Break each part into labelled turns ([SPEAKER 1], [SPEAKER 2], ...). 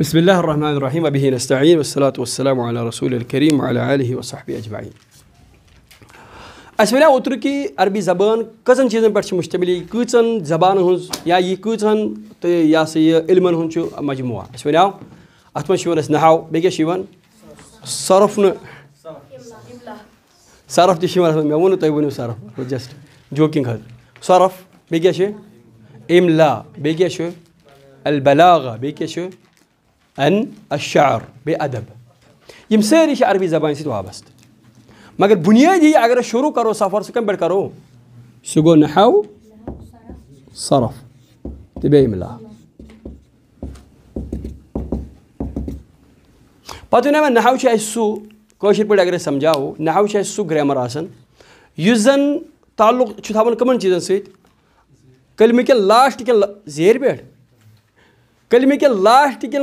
[SPEAKER 1] بسم الله الرحمن الرحيم وبه نستعين والصلاة والسلام على رسول الكريم وعلى آله وصحبه أجمعين أسفل اوتر کی زبان کزن چیزن پر مشتملي یہ زبان ہنز یا یہ کچن تو یا سي یہ علمن مجموعة چو مجموعہ اسفل آو اتمن شیون اس نحو بیگه شیون صرف نو صرف تہِ چھِ یِوان مےٚ ووٚن صرف جسٹ جوکِنٛگ هذا صرف بیٚیہِ شو املا بیٚیہِ شو البلاغة البلاغا شو أن الشعر بأدب يمسيري شعر بي زباني سيتو هابست مگر بنيادي اگر شروع کرو سفر سكن بر کرو سگو نحو صرف تبعي ملا پتو نه نعم نحو چه سو کوشش پر اگر سمجھاو نحو چه سو گرامر آسن یوزن تعلق چھ تھاون کمن چیزن سیت کلمہ کے لاسٹ کے زیر بیٹھ کلمہ کے لاسٹ کے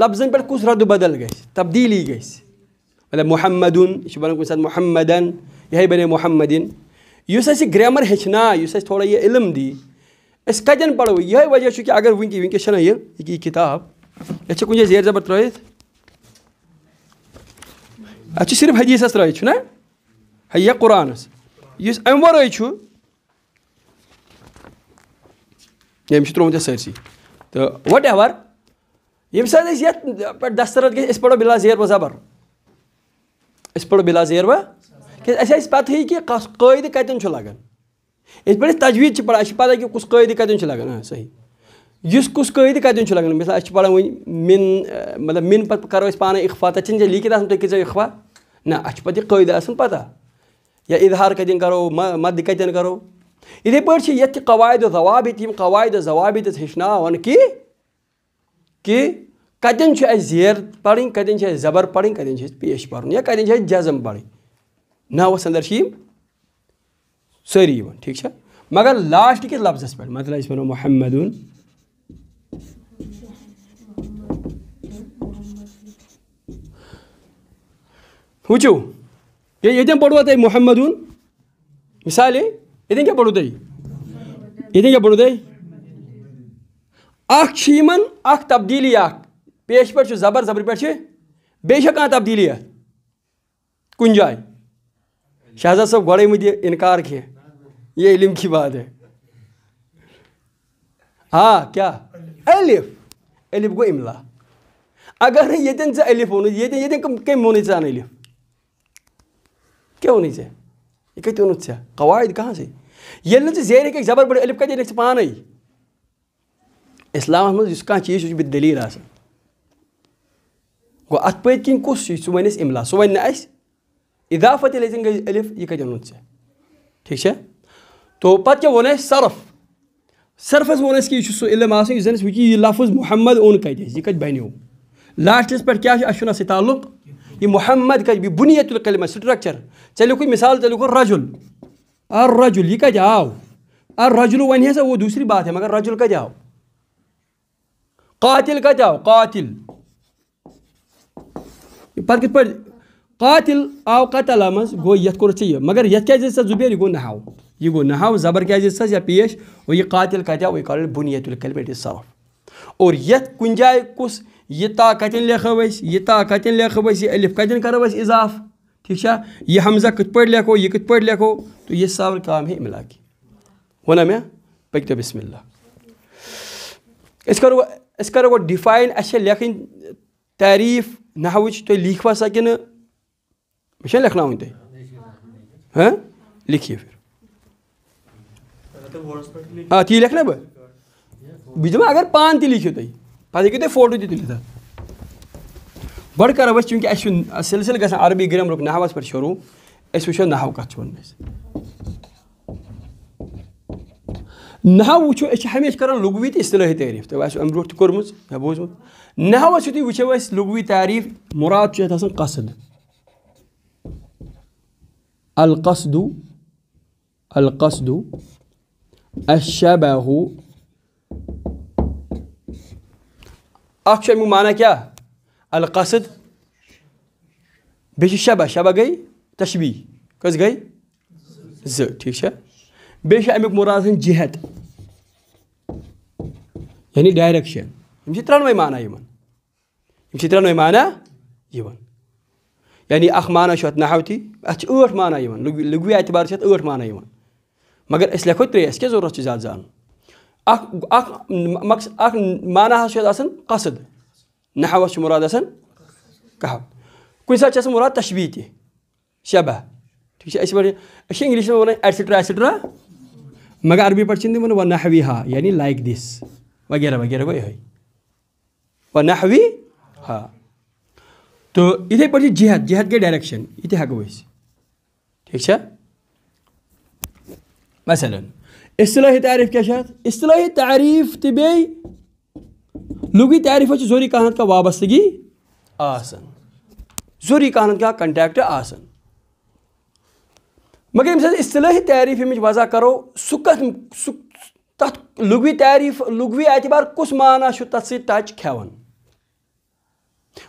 [SPEAKER 1] लफ्ज़न पर कुछ रद्द बदल गई तब्दीली गई मतलब मुहम्मदन बन मुहम्मदन यही बने मुहम्मदिन इस ग्रामर हेचना इस थोड़ा ये इलम दी अस कतन पढ़ो ये वजह कि अगर वंक वंकस यह किताब ये कुछ जेर जबर त्रत अत सिर्फ हदीस त्रत या कुरान इस अम वर यम त्रोमत सरसी तो वट एवर ये दस्तरत पे पढ़ो बिला जेर व जबर पे बिला जेर व कि पता ही कि कैद लगान ये पे तजवीद पढ़ा पता कि कुस कैद कतन लगान हाँ सही इस कुस कैद कतन लगान मिसाल अच्छे पढ़ा वन मिन मतलब मिन पे करो पान इखफा तेज लिखित तुम तुम इखफा ना अच्छे पे कैद पता या इजहार कतन करो मद कतन करो इथे पे ये कवायद जवाबित कवायद जवाबित हेचन कि कि कतन जेर पड़ी कतन जबर पड़ी कतन पेश पड़ या कतन जजम पड़ी नावस अंदर सारी ठीक मगर लास्ट किस लफ्जस पे मतलब वो मोहम्मद वो ये पढ़ो तुम मोहम्मद मिसाले ये क्या पढ़ो तुम ये क्या पढ़ो तुम अमन अब्दीली पेश पे जबर जबर पे बे कह तब्दीली कुन जाए शहजा सब गोड़े मुझे इनकार कह ये इलम की बात है हाँ क्या अलिफ अलिफ गो इमला अगर ये अलिफ वो ये कम वो ऐन अलिफ क्या वो ये कत वो कवायद कहाँ से ये जेर जबर बड़ी अलिफ कत पानी اِسلامَس منٛز یُس کانٛہہ چیٖز چھُ سُہ چھُ بِدٔ دٔلیٖل آسان گوٚو اَتھ پٔتۍ کِنۍ کُس چھُ سُہ وَنہِ اَسہِ اِملا سُہ وَنہِ نہٕ اَسہِ اِضافت ییٚلہِ اَسہِ گٔے ألِف یہِ کَتہِ اوٚنُتھ ژےٚ ٹھیٖک چھا تو پَتہٕ کیٛاہ ووٚن اَسہِ سرف سرفَس ووٚن اَسہِ کہِ یہِ چھُ سُہ علم آسان یُس زَن اَسہِ وٕچھی یہِ لفظ محمد اوٚن کَتہِ اَسہِ یہِ کَتہِ بَنیو لاسٹَس پٮ۪ٹھ کیٛاہ چھُ اَسہِ چھُنہٕ اَتھ سۭتۍ تعلُق یہِ محمد کَتہِ یہِ بُنیت کلمہ سٹرٛکچَر ژےٚ لیوٚکھُے مِثال ژےٚ لیوٚکھُن رَجُل اَر رَجُل یہِ کَتہِ آو اَر رَجُلو وَنہِ ہے سا وہ دوٗسری بات ہے مگر رَجُل کَتہِ آو कातिल कत आव कातिल पे कातिल आव कतल मज गो ये मगर ये क्या सा जुबेर यह गो नहाव यह गो नहाव जबर क्या सा या पेश और यह कातिल कत आव यह बुनियतुल कलमेट और ये कुन जाए कुस यह ताकत कतन लेखो यह ताकत कतन लेखो अलिफ कतन करो इजाफ ठीक है यह हमजा कित पे लेखो यह कित पे लेखो तो यह सवाल काम है मिला की वो ना मे पकत बिस्मिल्ला करो अस करो गो डिफाइन अस लेखन तारीफ नहवच तुम लिखवा सा कि मे लेखना तुम हाँ लिखिए फिर हाँ ती लेखना बह बह दपान अगर पान ति लिखो तुम पे हेको तुम फोटो तिलित बड़ करो चूंकि सिलसिल ग अरबी ग्रामरुक नहवस पे शुरू अस वो नहव कत نهاو شو إيش حميش کران لغوي تہ اصطلاحی تبغى شو اس تكرمز تہ کرمز مے بوزمت نها وچو تہ وچو اس مراد شو اتھ قصد القصد القصد الشبه أكشن مو معنى كيا القصد بيش شبه شبه جاي تشبيه کس جاي زو ٹھیک ہے بيش أميك اَمیُک مُراد يعني direction یعنی ترى یِم معنا يمان معنی ترى یِم معنا يمان يعني أخ معنا شو معنی أش اَتھ معنا يمان چھِ ٲٹھ معنی یِوان لُغوی اعتبار چھِ اَتھ ٲٹھ معنی مگر أسۍ لیکھو تري اَسہِ کیٛاہ ضروٗرت زان أخ أخ مكس أخ معنا اکھ معنی قصد نحوَس شو مُراد آسان کہاوت کُنہِ ساتہٕ مُراد تشبيتي شبه تيجي ٹھیٖک چھا أسۍ پٲٹھۍ أسۍ چھِ मगर अरबी पढ़ी मन व नहवी हा यानी लाइक दिस वगैरह वगैरह वही है व नहवी हा तो इधे पढ़ी जिहद जिहद के डायरेक्शन इतने हाँ वैसे ठीक है मसलन असलह तारीफ क्या असलह तारीफ तो बे लुगी तारीफ जोरी कहन का वाबस्तगी आसन जोरी कहन का कंटैक्ट आसन مگر ییٚمہِ سٕنٛز اصطلٲحی تعریٖف ییٚمِچ وضع کَرو سُہ کَتھ سُہ تَتھ لُغوی تعریٖف لُغوی اعتبار کُس معنی چھُ تَتھ سۭتۍ ٹَچ کھٮ۪وان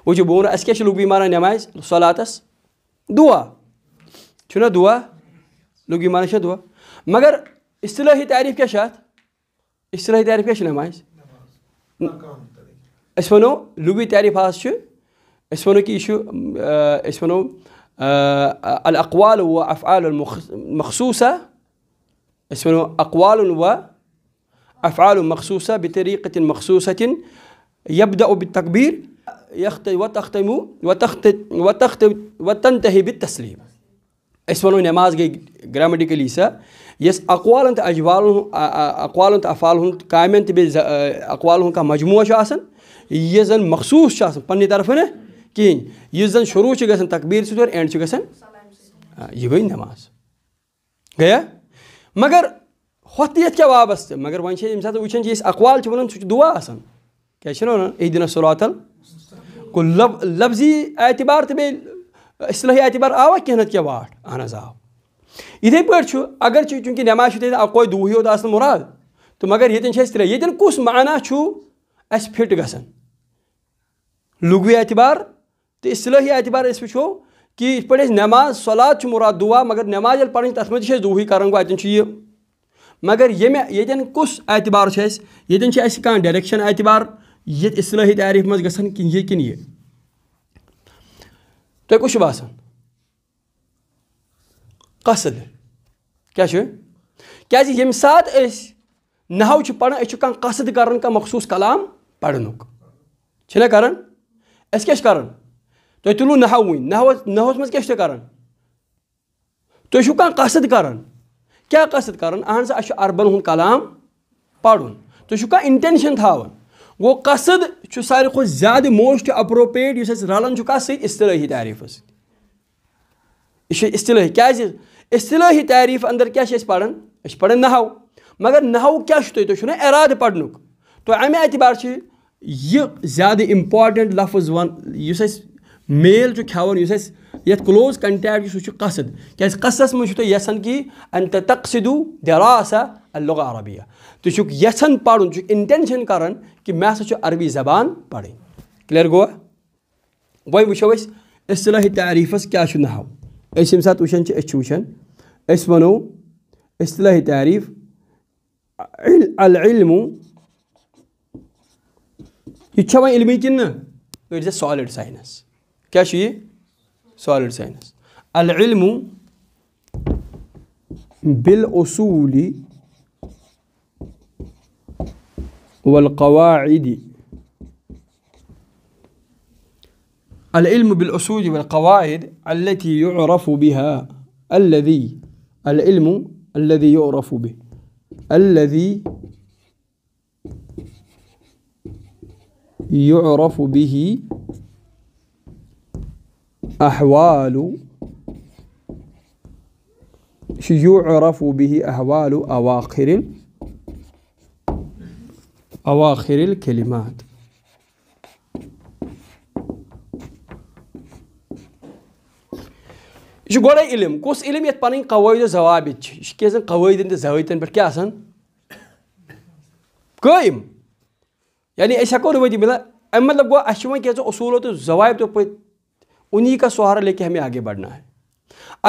[SPEAKER 1] وٕچھِو بہٕ وَنہٕ اَسہِ کیٛاہ چھِ لُغوی معنی نٮ۪مازِ صلاتَس دُعا چھُنہ دُعا لُغوی معنی چھےٚ دُعا مگر اصطلٲحی تعریٖف کیٛاہ چھِ اَتھ اصطلٲحی تعریٖف کیٛاہ چھِ نٮ۪مازِ أسۍ وَنو لُغوی تعریٖف حظ چھِ أسۍ وَنو کہِ یہِ چھُ أسۍ وَنو آه، الأقوال وأفعال مخصوصة اسمه أقوال وأفعال مخصوصة بطريقة مخصوصة يبدأ بالتكبير وتختم وتختم وتنتهي بالتسليم اسمه نماز جراماتيكالي سا يس أقوال أجوال أقوال أفعال كامنت بأقوالهم كمجموعة شاسن يزن مخصوص شاسن بني طرفنا कहें ये जन शुरू ग तकबीर सर एंड ग यह गई नमाज गया मगर हत क्या वाबस्त मगर वह सात वह अकवाल वन सह दुआ क्या वन दिन सलातल लफ लफजी एतबार तो बेलह एतबार आवा कह क्या वाट अहन आव इथे पे अगर चूंकि नमाज अको दुह योत मुराद तो मगर ये त्रे ये कस माना अस फिट ग लुगवी एतबार तो इसलिए एतबार वो कि इस पे नमाज सलाद मुराद दुआ मगर नमाज ये पढ़ तथा मे दुह कर अतन यह मगर ये ये कस एतबार यन कह डशन एतबार ये इसलही तारीफ मज ग ये कि ये तुम तो कुछ बसान कसल क्या क्या ये सात नहव पढ़ान अच्छे कसद कर मखसूस कलाम पढ़न क्या कर तु तुलू नहवुन नहवस नहवस मज क्या कर तुम कह कसद कर क्या कसद कर अहन सा अरबन हूं कलाम पढ़ तुम कह इंटेंशन थान गो कसद सारे खो ज्यादा मोस्ट अप्रोप्रिएट इस रलान सलाही तारीफ यह इसलाही क्या इसलाही तारीफ अंदर क्या पढ़ान पढ़ान नहव मगर नहव क्या तुम एराद पढ़न तो अमे अतबार यह ज्यादा इम्पॉर्टेंट लफ्ज वन جو كاون يوسس یت كلوز کنٹیکٹ سہ قصد كاس قصص من شو یسان كي انت دراسه اللغه العربيه تشوك يسن بارون شو انتنشن كارن كي ما ہسا عربي زبان باري كلير گوا وين وشو اس اصطلاحی تعریفس کیا ناو اس یم سات وچان وشن اس ونو اصطلاحی تعریف العلم یہ علمی کن سالڈ سائنس كاشي سوليد ساينس العلم بالأصول والقواعد العلم بالأصول والقواعد التي يعرف بها الذي العلم الذي يعرف به الذي يعرف به أحوال يعرف به أحوال أواخر أواخر الكلمات شو چھُ علم قوس علم یَتھ قوائد قوٲیدٕ شو چھِ قوائد چھِ کینٛژھن قوٲیدَن تہٕ زوٲیتَن پٮ۪ٹھ کیٛاہ آسان قٲیِم یعنی أسۍ ہٮ۪کو نہٕ ؤنِتھ مطلب اَمہِ مطلب گوٚو اصوٗلو تہٕ ضوابطو उन्हीं का सहारा लेके हमें आगे बढ़ना है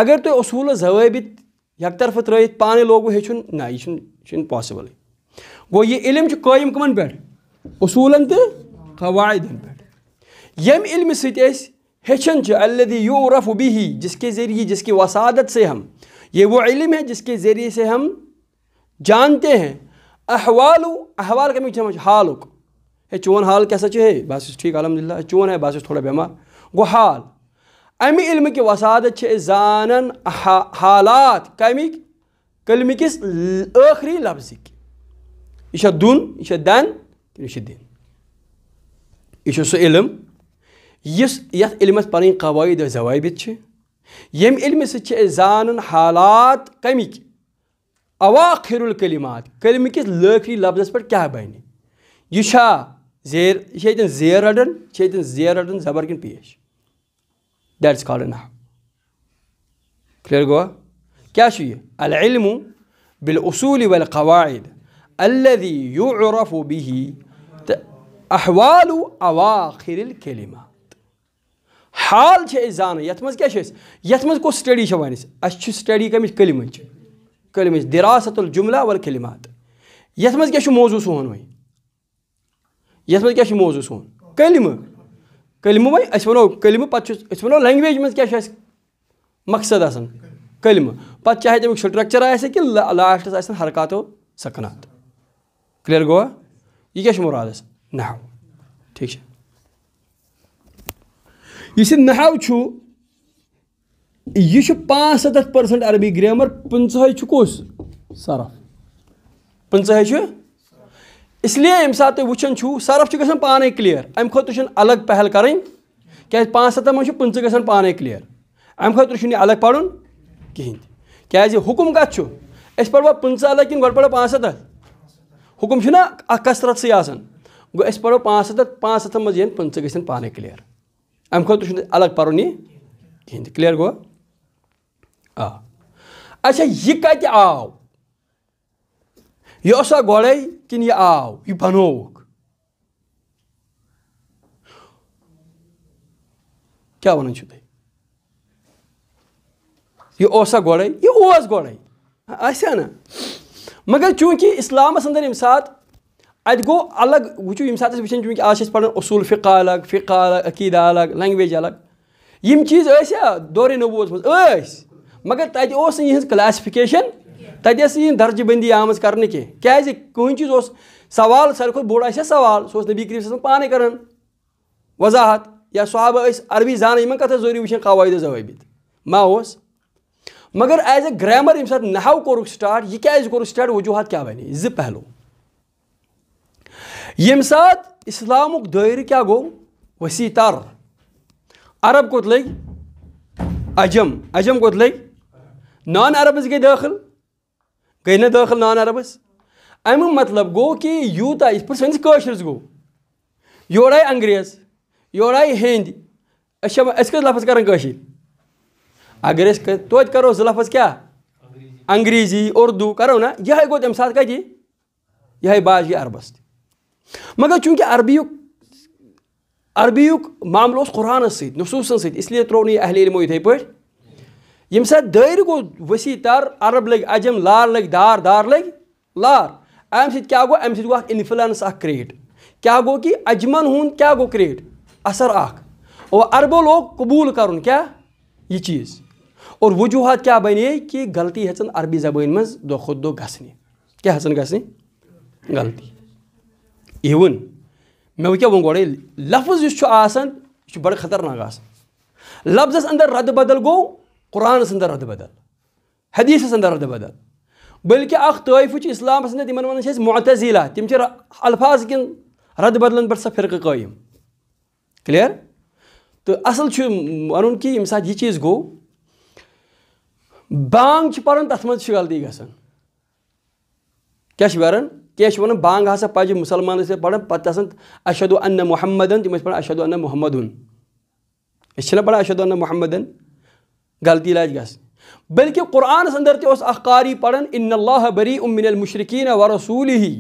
[SPEAKER 1] अगर तुम तो असूल जवाबित यक तरफ त्रित पान लोगो हेचुन ना यह पॉसिबल गो ये इलम कम कमन पे असूलन तो कवायदन पे यम इलम सेचन अल्लदी यूरफ ही जिसके ज़रिए जिसकी वसादत से हम ये वो इलम है जिसके ज़रिए से हम जानते हैं अहवाल अहवाल कमी समझ हालुक हे चोन हाल कैसा चाहिए बस ठीक अलहमदिल्ला चोन है बस थोड़ा बीमार गो हाल अमि इल्म की वसादत जानन हा, हालात कमिक कलम किस आखिरी लफ्जिक यह दुन यह दन यह दिन यह सह इलमस पन कवायद जवाबित यम इलम सानान हालात कमिक अवाखिर कलिमात कलम किस लखरी लफ्जस पे क्या बन यह जेर यह जेर रडन यह जेर रडन जबर किन पेश ders kalına. Clear go? क्या شيء العلم بالأصول والقواعد الذي يعرف به أحوال أواخر الكلمات حال چھے زان یتھ مز کیا چھے یتھ مز کو سٹڈی چھے وانس اس چھ سٹڈی کمچ کلمن چھے کلمن دراست الجملہ والکلمات یتھ مز کیا چھے موضوع سون وے یتھ مز کیا چھے موضوع سون کلمہ कलम वन अस वो पे अस लैंग्वेज मे क्या मकसद कलम पे चाहे तमिक स्ट्रक्चर आए कि लास्टस हरकतो सकनात क्लियर गो यह क्या मुराद नहव ठीक है नहव यह पाँच सतथ पर्सेंट अरबी ग्रामर पंचह कस सरफ पंचह इसलिए यम सात तुम वुचन सर्फ ग पान क्लियर अम खुद अलग पहल करें क्या पाँच सत्तन मे पंच ग पान क्लियर अम खुद यह अलग पढ़ कहें क्या हुकुम कत पढ़वा पंच अलग कि गो पढ़ो पांच सत्त हुकुम ना कसरत से गो पढ़ो पांच सत्त पांच सत्त मे पंच ग पान क्लियर अम खुद अलग पढ़ यह कहें क्लियर गो अच्छा यह कत आव यह ओसा गोड़े किन यह आव यह बनोक क्या वन तुम यह ओसा गोड़े यह ओस गोड़े आसा ना मगर चूंकि इस्लामस अंदर यम सात अत गो अलग वो यम सात वो चूंकि आज पढ़ान असूल फ़िका अलग फ़िका अलग अकीदा अलग लैंग्वेज अलग यम चीज़ दौरे नबूत मगर तहज क्लासिफिकेशन तेस ये दर्ज बंदी आम कर क्या कहीं सवाल सारे खुद बोड़ आ सवाल सो नबी करीम पान कर वजाहत या सहब अरबी जान इन कथ जोरी वो कवायद जवाबित मा मगर एज ए ग्रामर ये नहव कोर स्टार्ट यह क्या कोर स्टार्ट वजूहत क्या बने जि पहलू यम सात इस्लाम दायरे क्या गो वसी तर अरब कत लग अजम अजम कत लग नान अरब गई दाखिल गई ना दाखिल नान अरबस अमु मतलब गो कि यूत पे सशरस गो योर आय अंग्रेज योर आय हिंद अच्छा, कस लफज कर अगर तो करो जो लफ क्या अंग्रेजी उर्दू करो ना यह गो तम तो सात कति यह बाज यह अरबस मगर चूंकि अरबी अरबी मामलों कुरान सूसूसन सत इसलिए त्रो नहल इलमो इथे पे यम सा दायरे गो वसी तर अरब लग अजम लार लग दार दार लग लार अम सत गो अम सत इन्फ्लुएंस क्रिएट क्या गो कि अजमन हूं क्या गो क्रिएट असर अख और अरबो लोग कबूल कर क्या यह चीज़ और वजूहत क्या बने कि गलती हचन अरबी जबान मज दो खुद क्या हचन गसने गलती इवन मे क्या वो गोड़े लफ्ज यह बड़ खतरनाक लफ्जस अंदर रद बदल गो कुरान सन्दर्भ बदल हदीस सन्दर्भ बदल बल्कि अफ इस्लाम तिमन वन मतजीला तम अल्फाज किन रद बदलन पे सो फिर कायम क्लियर तो असल वन कि यम सात यह चीज़ गो बांग पान तथ मज गलती ग क्या वारान कह वन बांग हा पज मुसलमान पढ़ान पत्न अशद अन्न मुहम्मदन तम पे अशद अन्न मुहम्मदन इस पढ़ा अशद अन्न मुहम्मदन गलती लाज ग बल्कि कुरानस अंदर तारी पढ़ान इन बरी उमिन मशरकिन व रसूल ही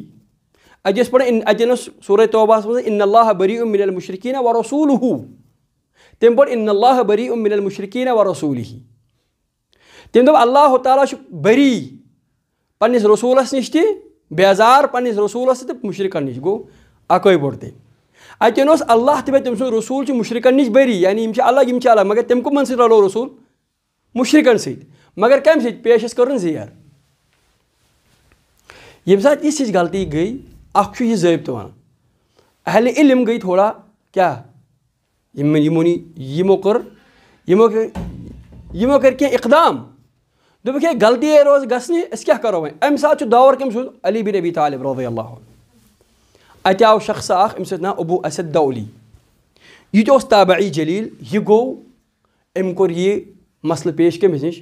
[SPEAKER 1] अजस पढ़ान अजन सूर तौबा मज इन बरी उमिन मशरकिन व रसूल तम पोर बरी उमिन मशरकिन व रसूल ही तम दप अल्लाह ताली बरी पन्नस रसूलस नश त बेजार पन्नस रसूलस तो मुशरकन नश गो अकै बोर तम अतन अल्लाह तम सू रसूल मुशरकन नश बरी यानी अलग अलग मगर तम कुमन सलो रसूल मुशरकन सगर कम सेश कर ज़ियर ये सात इस गलती गई अख यह जबत वन अहल इलम गई थोड़ा क्या यमो कर यमो कर कह इकदाम दोपक है गलती रोज गसने अस क्या करो वह अम सात दौर कम अली बिन अबी तालिब रोज अल्लाह अत आव शख्स अम ना अबू असद दौली यह तबी जलील यह गो अम कोर यह مسل پیش کٔمِس نِش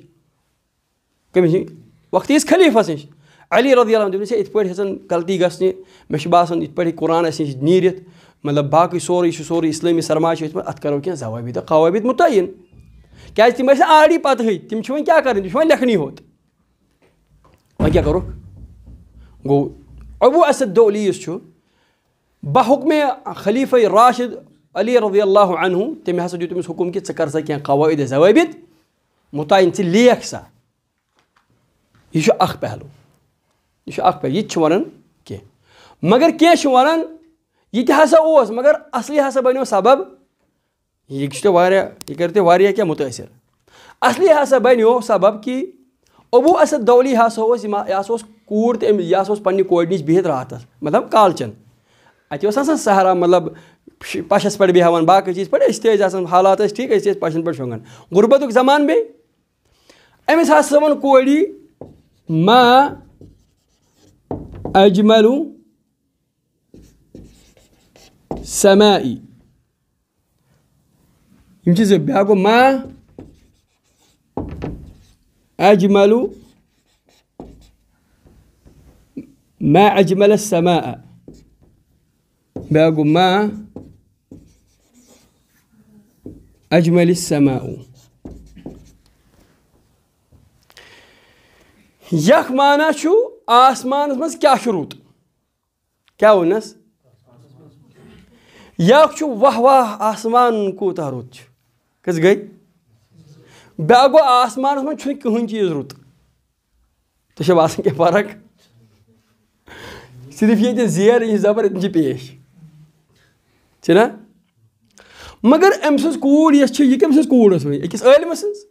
[SPEAKER 1] کٔمِس نِش وقتیٖز خلیٖفَس نِش علی رضی اللہ دوٚپنَس ہے یِتھ پٲٹھۍ ہیٚژَن غلطی گژھنہِ مےٚ چھُ باسان یِتھ پٲٹھۍ قرآن سنش نِش نیٖرِتھ مطلب باقٕے شو چھُ سورُے اِسلٲمی سرماے چھُ أتھۍ منٛز اَتھ دا کینٛہہ دا تہٕ قوٲبِط مُتعین کیٛازِ تِم ٲسۍ آلریڈی پَتہٕے تِم چھِ وۄنۍ کیٛاہ کَرٕنۍ تِم چھِ وۄنۍ لیکھنٕے ہوت وۄنۍ کیٛاہ کَرُکھ گوٚو ابوٗ اسد دولیٖس اس بہٕ حُکم خلیٖفَے راشِد علی رضی اللہ عنہ تٔمۍ ہسا دیُت تٔمِس حُکُم کہِ ژٕ کر سا کینٛہہ قوٲبِط ضوٲبِط متعین چی لیک سا یہ اخ پہلو یہ اخ پہلو یہ ونان کی مگر کی ونان یہ تہ ہسا اس مگر اصلی ہسا بنو سبب یہ یہ کر کیا متاثر اصلی ہسا بنو سبب کہ ابو اسد دولی ہسا اس یہ ہسا اس کوٗر تہِ أمِس یہِ ہسا اوس پنٛنہِ کورِ نِش بِہِتھ راتَس مطلب کالچَن اَتہِ اوس آسان سہارا مطلب پَشَس پٮ۪ٹھ بیٚہوان باقٕے چیٖز پٮ۪ٹھ أسۍ تہِ ٲسۍ آسان حالات ٲسۍ ٹھیٖک أسۍ تہِ ٲسۍ پَشَن پٮ۪ٹھ شۄنٛگان غُربَتُک زَمانہٕ بیٚیہِ የመሳሰሉን ኮዲ ማ አጅመሉ ሰማኢ imchize byago ma ajmalu ma ajmala samaa byago ma ajmali samaau यख माना आसमान मज क्या रूत क्या वनस यख वाह वाह आसमान कूत रुत कस गई बे गो आसमान मज कहें चीज रुत तुझे बसान क्या फर्क सिर्फ ये जेर यह जबर इतनी पेश ना मगर अम सूर यह कम सूर अकिस आलम सज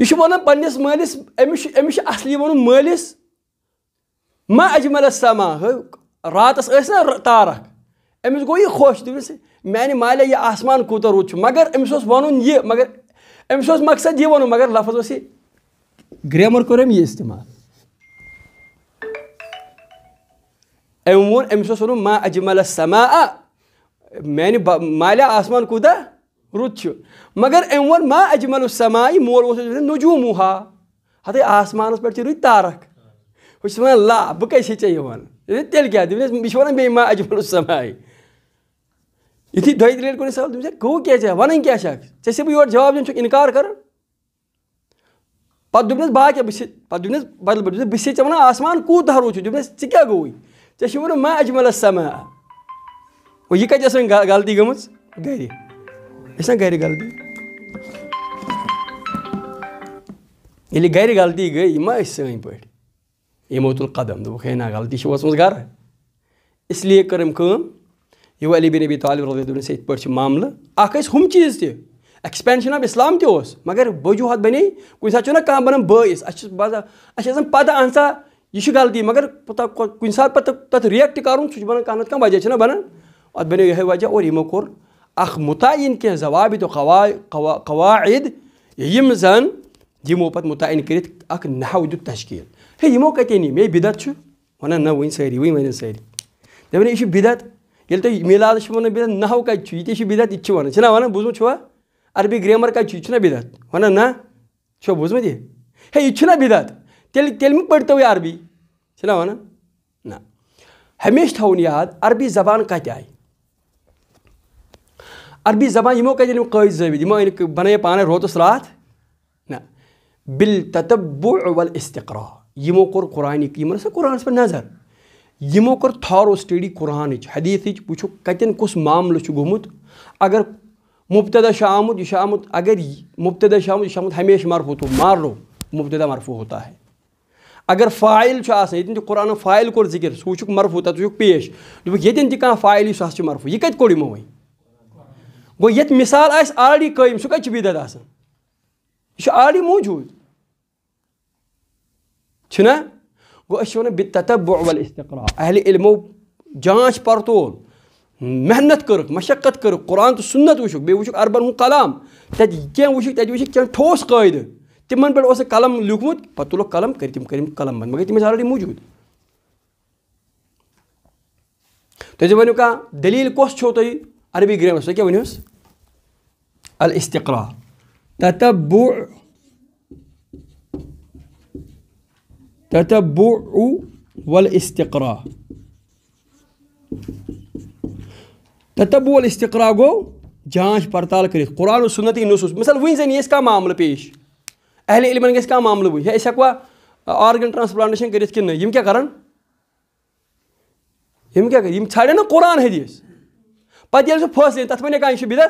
[SPEAKER 1] यह चु वन पन्नस मालिस अमिश अमिश असली वन मालिस मा अजमल समा रातस ना तारक अमिस गो यह खोश दस माने माले यह आसमान कूत रूद मगर अमिस वन यह मगर अमिस मकसद यह वन मगर लफज ग्रामर कोर ये इस्तेमाल अम वो अमिस वन मा अजमल समा मान माले आसमान कूत रुत मगर अम वो मा अजमल समाई मोल वो नजूम हा हत आसमान पे रुत तारक बहुत वन ला बह कैसे चे तेल क्या यह वन बे मा अजमल समाय यु दि दिन कुछ सवाल दिन गो क्या वन क्या चे से जवाब दिन इनकार कर पे दोपनस बाकी बस बदल पे बस ऐ वन आसमान कूत रुत दोपनस ऐ क्या गो चे वो मा अजमल समा यह कत गलती गम गरी ऐसा गैर गलती ये गैर गलती गई मैं सही पे यमो तुल कदम तो दोक है ना गलती वचम गर इसलिए कर्म यह अली बिन अबी तालिब रजी से इथ मामल अख हम चीज त एक्सपेंशन ऑफ इस्लाम तस मगर वजूहत बने कुछ सात कह बन बस अ पता अहन सा यह गलती मगर कुछ सात पे रिएक्ट कर सह बन कह ना वजह बन बने यह वजह और यमो कोर अख के जवाब तो कवायद यमजन यमो पे मुतन कर नहव दुत तशकील हे यमो कत नी मे बिदत वन न वन सारी वन वन सारी दपान यह बिदत ये तुम मिलाद वन बिदत नहव कत यह बिदत यह वन वा वन बूजमुत अरबी ग्रेमर कत यह बिदत वन ना छो बूजमुत यह हे यह बिदत तेल तेल पढ़तो यह अरबी वन ना हमेशा थवन याद अरबी जबान कत आई عربی زبان یمو کتہِ یِم قٲیِد زٲوِد یِمو بنای پانه روت روتَس نه بال تتبع و الاستقراء یمو کر قرآنی نہ سا قرآن سپر نظر یمو کر ثار و قرآنٕچ قرآنی چ حدیثی چ پوچو کتن کس اگر مُبتدا اگر مبتدا یہِ چھُ آمُت اگر مبتدا چھُ آمُت یہِ چھُ آمُت ہمیشہِ مرفوٗ مارلو مُبتدا مرفوٗ ہوتا ہے اگر فائل چھُ آسان ییٚتٮ۪ن تہِ قرآنُک فائل کر ذکر سوچک وٕچھُکھ مرفوٗ تَتھ وٕچھُکھ پیش دوٚپُکھ ییٚتٮ۪ن تہِ کانٛہہ فایِل یہِ سُہ مرفو یہ کت کوڑی کَتہِ کوٚر गो ये मिसाल आलरेडी कम सह कत यह आलरेडी मौजूद गो बितब वल इस्तरा अहल इलमो जांच परतोल मेहनत कर्क मशक्कत कर्क कुरान तो सुन्नत वुक बे अरबन हूँ कलाम तत कह वुक तत वुक कह ठोस कायद तिमन पे कलम लिखमुत पे तुल कलम कर तम कर कलम बंद मगर तम आलरेडी मौजूद तुम तो कह दलील कस छो तुम अरबी ग्रामस तुम क्या वनस الاستقراء تتبع تتبع والاستقراء تتبع والاستقراء جو جانش برتال كريت قرآن والسنة النصوص مثلا وين زين یہ کھانا معاملہ پیش اہل علم گھس کھانا معاملہ وچ اس ہکوا آرگن ٹرانسپلانٹیشن کرت کہ نہیں کیا کرن یم کیا کرن یم چھاڑے نا قرآن حدیث پتہ ییٚلہِ سُہ فٲصلہٕ تَتھ وَنہِ کانٛہہ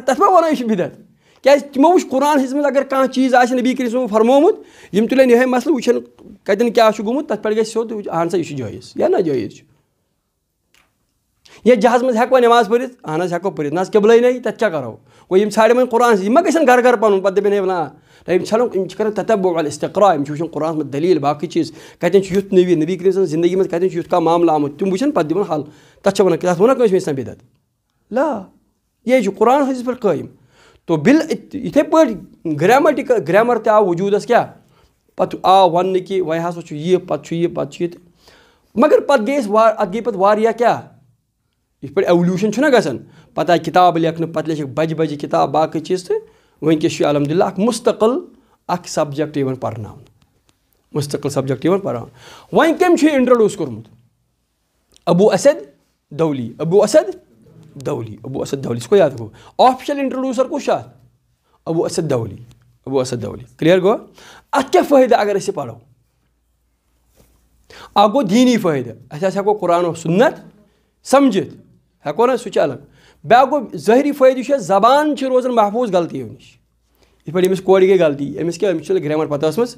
[SPEAKER 1] तथ मा वन यह बिदत क्या तमो वो कुरान मज अगर कह चीज आ नबी करीम फरमोमुत यम तुलन ये मसल वन कतन क्या गोमुत तथ पे सोद अहन सा यह जैज या ना जैज ये जहाज मज हेको नमाज पढ़ अहन हेको पढ़ ना किबल नहीं तथ क्या करो वो यम ाड़े वन कुरान यम गन घर घर पन पे दपन ना यम छो यम कर ततबो अल इस्तरा यम वो कुरान मत दलील बाकी चीज कतन युथ नबी नबी करीम जिंदगी मज कतन युथ कह मामला आमुत तुम वो पे दिन हल तथा वन तथा वन कंस बिदत ला ये कुरान हदीस पे कायम तो बिल इत पे ग्रामटिक ग्रामर ते आव वजूदस क्या पत आव वन कि वह हा ये पत ये पत ये मगर पत गई अत गई पे वारिया क्या इस पे एवोल्यूशन गसन पत किताब लेखन पत लेख बज बज किताब बाकी चीज तो वनकस अलहमदिल्ला मुस्तकिल अख सब्जेक्ट इन पढ़ना मुस्तकिल सब्जेक्ट इन पढ़ा वन कम इंट्रोड्यूस कोर्मुत अबू असद दौली अबू असद دولي ابو اسد دولي سكو ياذكو اوفيشال انتروديوسر شات ابو اسد دولي ابو اسد دولي كلير جو اتي فايده اگر اسي بالو اگو ديني فايده اساس اكو قران وسنت سمجت هكو نه سوچ الگ باگو ظاهري فايده شي زبان چ روزن محفوظ غلطي ونيش يپڑ امس کوڑی گئی غلطی امس کیا امس گرامر پتہ اسمس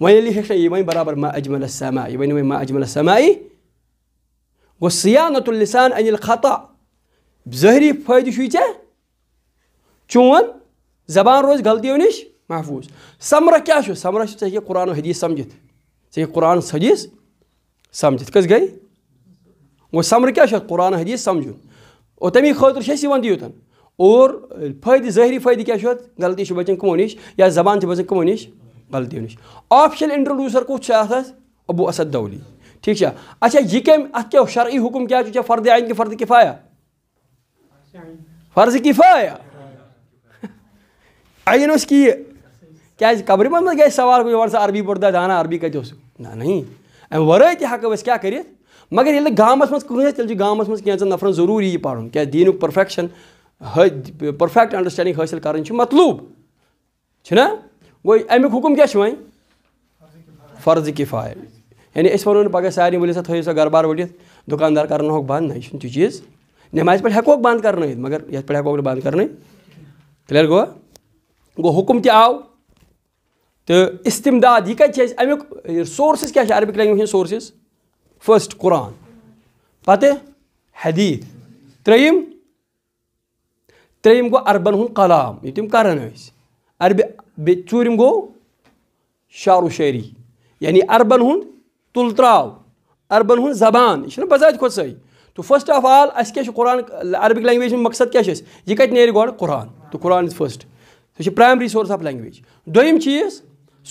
[SPEAKER 1] وين اللي هيك وين برابر ما اجمل السماء وين ما اجمل السماء وصيانه اللسان عن الخطأ ظٲہری فٲیدٕ چھُے ژےٚ چون زبان روزِ غلطیو نِش محفوٗظ سمرکھ کیٛاہ چھُ سمرکھ چھُ ژےٚ ہیٚکہِ قرآن حدیٖث سَمجِتھ ژےٚ ہیٚکہِ قرآن حدیٖث سَمجِتھ کٔژ گٔے وۄنۍ سَمرٕ کیٛاہ چھُ اَتھ قرآن حدیٖث سَمجھُن اور تَمی خٲطرٕ چھِ أسۍ یِوان یوٚتَن اور فٲیدٕ ظٲہری فٲیدٕ کیٛاہ چھُ اَتھ غلطی چھِ بَچان کٕمو نِش یا زبان چھِ بَچان کٕمو نِش غلطیو نِش آفِشَل اِنٹرٛڈیوٗسَر کُس چھُ اَتھ حظ ابوٗ اسد دولی ٹھیٖک چھا اچھا یہِ کٔمۍ اَتھ کیٛاہ شرعی حُکُم کیٛاہ چھُ ژےٚ فردِ آیِن کہِ فردِ کِفایا फर्ज किफ़ाया आई नो इसकी क्या कब्री मन गए सवाल कोई वर्ष अरबी पुर्द दाना अरबी कचो ना नहीं अमें वर त क्या कर मगर ये गामस मेल गामस मैं नफर जरूरी यह पढ़ु क्या दीन परफेक्शन परफेक्ट अंडरस्टैंडिंग हासिल कर मतलूब चुना गो अमु हुकुम क्या वह फर्ज किफ़ाया यानी वो पगह सारे वलिस सा गरबार वटिथ दुकानदार करह बंद ना चीज़ नमाज पे हकोक बंद कर मगर ये पे हकोक बंद कर क्लियर गो गो हुकुम ते आव तो इस्timदाद यह कत अमुक सोर्सेज क्या अरबिक लैंग्वेज हिंद सोर्सेज फर्स्ट कुरान पे हदीत त्रम त्रम गो अरबन हूँ कलाम ये तम कर अरब चूरम गो शार शायरी यानी अरबन हूँ तुल त्राव अरबन हूँ जबान यह बजात तो खुद सही तो फर्स्ट ऑफ आल अस क्या कुरान अरबिक लैंग्वेज मकसद क्या ये कत ने कुरान तो कुरान इज फर्स्ट सह प्राइमरी सोर्स ऑफ लैंग्वेज दोम चीज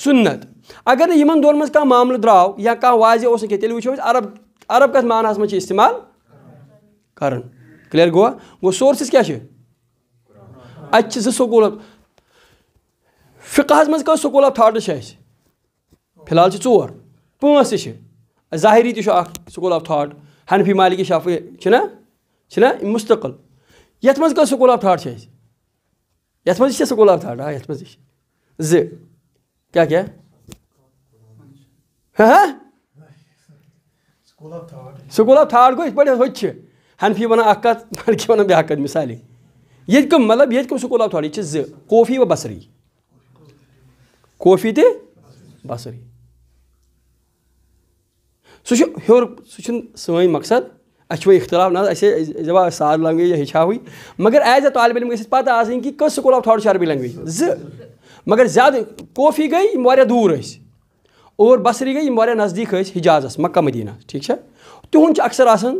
[SPEAKER 1] सुन्नत अगर इन दोन मह मामल द्राव या कह वाजह उस तेल वो अरब अरब कत मानस मे इस्तेमाल कर क्लियर गो वो सोर्स क्या अत जकूल फिकहस मज सकूल ऑफ थाट्स फिलहाल ोर पाँच तहरी तक सकूल ऑफ थाट हनफी मालिकी शाफी छा मुस्तकिल ये मज कल आफ ऑफ थाट ये मज सकूल आफ थाट हाँ ये मज ज क्या क्या हाँ स्कूल थाट गो इथ हनफी वन कत वन ब्या कत मिसाले ये कम मतलब ये कम स्कूल ऑफ थाट यह जो कोफी व बसरी कोफी तो बसरी सह हो सह सी मकसद अच्छे इख्तलाफ ना अस दबा साद लैंग्वेज हेचाव मगर एज ए तालब इम गा आन कि कस स्कूल ऑफ थाट अरबी लैंग्वेज ज मगर ज्यादा कॉफी गई वह दूर ऐसे और बसरी गई वह नजदीक ऐसे हिजाजस मक्का मदीना ठीक है तिहद अक्सर आसान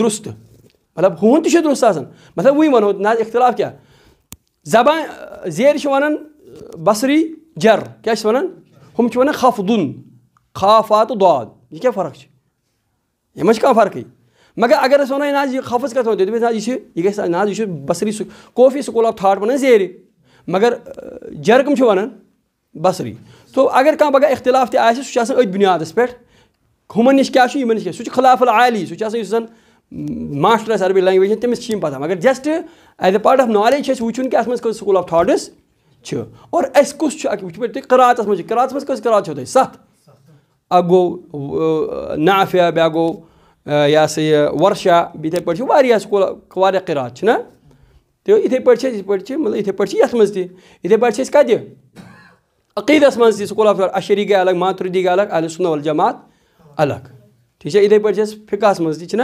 [SPEAKER 1] दुरुस्त मतलब हूं तो दुरुस्त आसान मतलब वही वनो ना इख्तलाफ क्या जबान जेर वन बसरी जर क्या वन हम वन खफ दुन खाफा तो दौद یہِ کیٛاہ فرق چھِ یہِ ما چھِ کانٛہہ فرقٕے مگر اگر أسۍ وَنو نہ حظ یہِ خفٕز کَتھ وَنہِ دٔپِس نہ یہِ چھِ یہِ گژھِ نہ حظ یہِ چھُ بصری کوفی سکوٗل آف تھاٹ وَنان زیرِ مگر جرکٕم چھِ وَنان بصری تو اگر کانٛہہ پگاہ اختلاف تہِ آسہِ سُہ چھُ آسان أتھۍ بُنیادَس پٮ۪ٹھ ہُمَن نِش کیٛاہ چھُ یِمَن نِش کیٛاہ سُہ چھُ خلاف العالی سُہ چھُ آسان یُس زَن ماسٹر آسہِ عربی لینٛگویج تٔمِس چھِ یِم پَتہ مگر just as a part of knowledge چھِ اَسہِ وٕچھُن کہِ اَتھ منٛز کٔژ سکوٗل آف تھاٹٕس چھِ اور اَسہِ کُس چھُ اَکہِ وٕچھ پٲٹھۍ تُہۍ قراتَس منٛز چھِ قراتَس منٛز کٔژ قرات چھو تۄہہِ سَتھ أجو اگو بأجو يا سي ورشا بيتي پرچ واريا سكول قوار قرات نا تو ايتي پرچ ايتي پرچ مطلب ايتي پرچ يس مز تي ايتي پرچ اس کدي عقیدس مز تي سکول اف اشری گه الگ ماتردی گه الگ اهل سنت والجماعت الگ ٹھیک ہے ايتي پرچ فقاس مز تي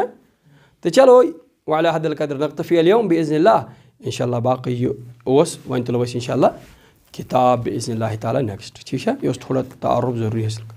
[SPEAKER 1] تو چلو وعلى هذا القدر نقتفي اليوم باذن الله ان شاء الله باقي اوس وانت لو ان شاء الله كتاب باذن الله تعالى نيكست تيجا ہے یہ تھوڑا هسلك